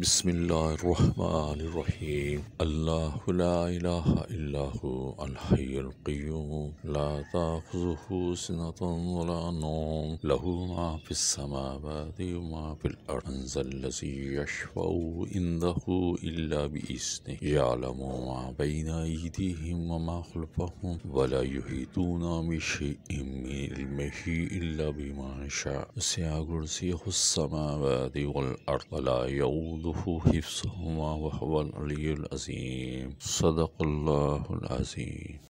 بسم اللہ الرحمن الرحیم اللہ لا لا الہ الا الا الا الحی القیوم سنة ولا ولا نوم ما ما السماوات السماوات وما وما الارض من بما شاء والارض وحفظه حفظهما وهو العلي العظيم صدق الله العظيم